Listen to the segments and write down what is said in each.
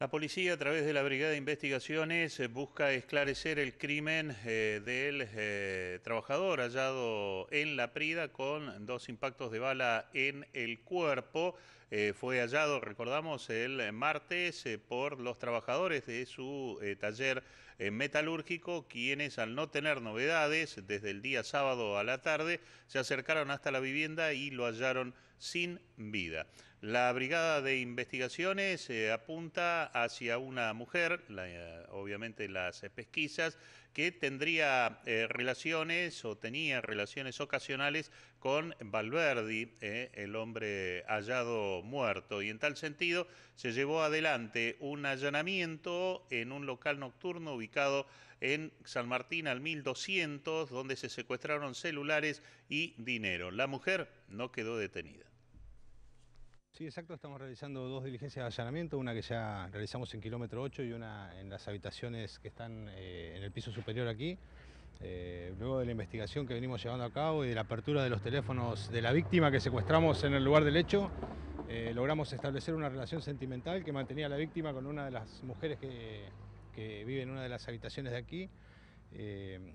La policía, a través de la Brigada de Investigaciones, eh, busca esclarecer el crimen eh, del eh, trabajador hallado en La Prida con dos impactos de bala en el cuerpo. fue hallado, recordamos, el martes por los trabajadores de su taller Metalúrgico, quienes al no tener novedades desde el día sábado a la tarde, se acercaron hasta la vivienda y lo hallaron sin vida. La Brigada de Investigaciones eh, apunta hacia una mujer, obviamente las pesquisas, que tendría eh, relaciones o tenía relaciones ocasionales con Valverdi, eh, el hombre hallado muerto. Y en tal sentido se llevó adelante un allanamiento en un local nocturno ubicado en San Martín al 1200, donde se secuestraron celulares y dinero. La mujer no quedó detenida. Sí, exacto, estamos realizando dos diligencias de allanamiento, una que ya realizamos en kilómetro 8 y una en las habitaciones que están eh, en el piso superior aquí. Eh, luego de la investigación que venimos llevando a cabo y de la apertura de los teléfonos de la víctima que secuestramos en el lugar del hecho, eh, logramos establecer una relación sentimental que mantenía la víctima con una de las mujeres que que vive en una de las habitaciones de aquí, eh,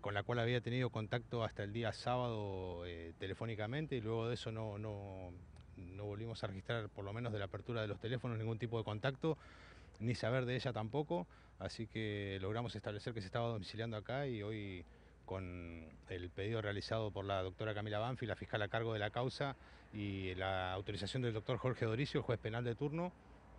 con la cual había tenido contacto hasta el día sábado eh, telefónicamente y luego de eso no, volvimos a registrar, por lo menos de la apertura de los teléfonos, ningún tipo de contacto ni saber de ella tampoco, así que logramos establecer que se estaba domiciliando acá y hoy con el pedido realizado por la doctora Camila Banfi, la fiscal a cargo de la causa, y la autorización del doctor Jorge Doricio, el juez penal de turno,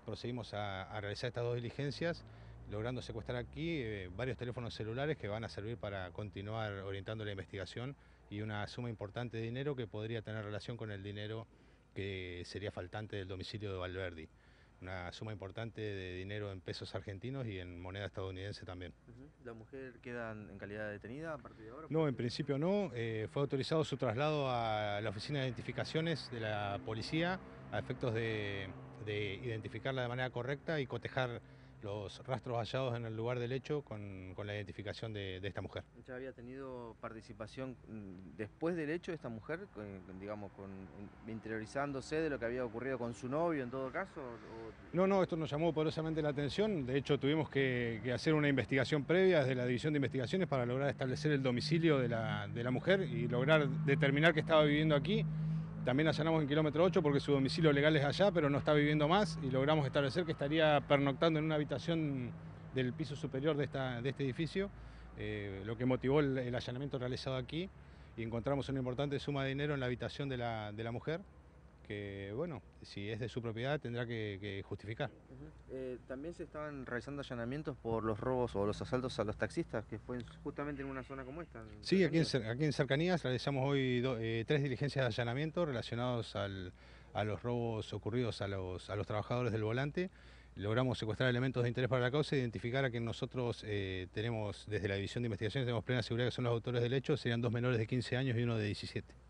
procedimos a realizar estas dos diligencias logrando secuestrar aquí eh, varios teléfonos celulares que van a servir para continuar orientando la investigación y una suma importante de dinero que podría tener relación con el dinero que sería faltante del domicilio de Valverde. Una suma importante de dinero en pesos argentinos y en moneda estadounidense también. ¿La mujer queda en calidad de detenida a partir de ahora? No, en principio no. Eh, fue autorizado su traslado a la oficina de identificaciones de la policía a efectos de, de identificarla de manera correcta y cotejar los rastros hallados en el lugar del hecho con, la identificación de, esta mujer. había tenido participación mm, después del hecho de esta mujer, digamos, con, interiorizándose de lo que había ocurrido con su novio en todo caso? No, no, esto nos llamó poderosamente la atención. De hecho, tuvimos que, que, hacer una investigación previa desde la División de Investigaciones para lograr establecer el domicilio de la, de la mujer y lograr determinar que estaba viviendo aquí. También allanamos en kilómetro 8 porque su domicilio legal es allá, pero no está viviendo más y logramos establecer que estaría pernoctando en una habitación del piso superior de, este edificio, eh, lo que motivó el, allanamiento realizado aquí y encontramos una importante suma de dinero en la habitación de la mujer que, bueno, si es de su propiedad tendrá que, justificar. Eh, también se estaban realizando allanamientos por los robos o los asaltos a los taxistas, que fue justamente en una zona como esta. sí, aquí en, aquí en, cercanías realizamos hoy eh, tres diligencias de allanamiento relacionados a los robos ocurridos a los, a los trabajadores del volante logramos secuestrar elementos de interés para la causa e identificar a quien nosotros eh, tenemos, desde la División de Investigaciones, tenemos plena seguridad que son los autores del hecho, serían dos menores de 15 años y uno de 17.